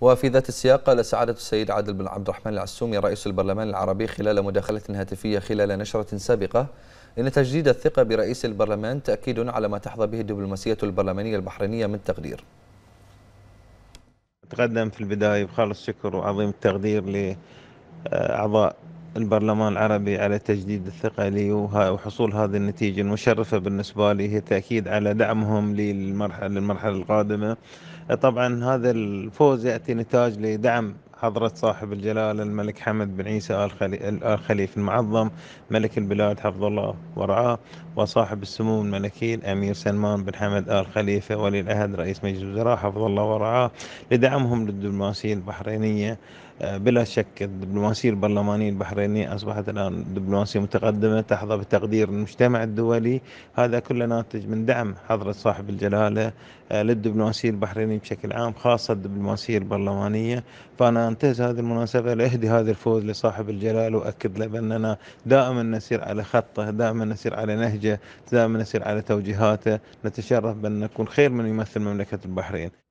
وفي ذات السياق قال سعادة السيد عادل بن عبد الرحمن العسومي رئيس البرلمان العربي خلال مداخلة هاتفية خلال نشرة سابقة إن تجديد الثقة برئيس البرلمان تأكيد على ما تحظى به الدبلوماسية البرلمانية البحرينية من تقدير أتقدم في البداية بخالص شكر وعظيم التقدير لأعضاء البرلمان العربي على تجديد الثقة لي وحصول هذه النتيجة المشرفة بالنسبة لي هي تأكيد على دعمهم للمرحلة للمرحلة القادمة طبعا هذا الفوز يأتي نتاج لدعم حضرة صاحب الجلالة الملك حمد بن عيسى آل خليفة المعظم ملك البلاد حفظ الله ورعاه وصاحب السمو الملكي الأمير سلمان بن حمد آل خليفة ولي العهد رئيس مجلس الوزراء حفظ الله ورعاه لدعمهم للدبلوماسية البحرينية آه، بلا شك الدبلوماسية البرلمانية البحرينية أصبحت الآن دبلوماسية متقدمة تحظى بتقدير المجتمع الدولي هذا كله ناتج من دعم حضرة صاحب الجلالة آه، للدبلوماسية البحرينية بشكل عام خاصة الدبلوماسية البرلمانية فأنا أنتهز هذه المناسبة لأهدي هذا الفوز لصاحب الجلاله وأكد له بأننا دائما نسير على خطه دائما نسير على نهجه دائما نسير على توجيهاته نتشرف بأن نكون خير من يمثل مملكة البحرين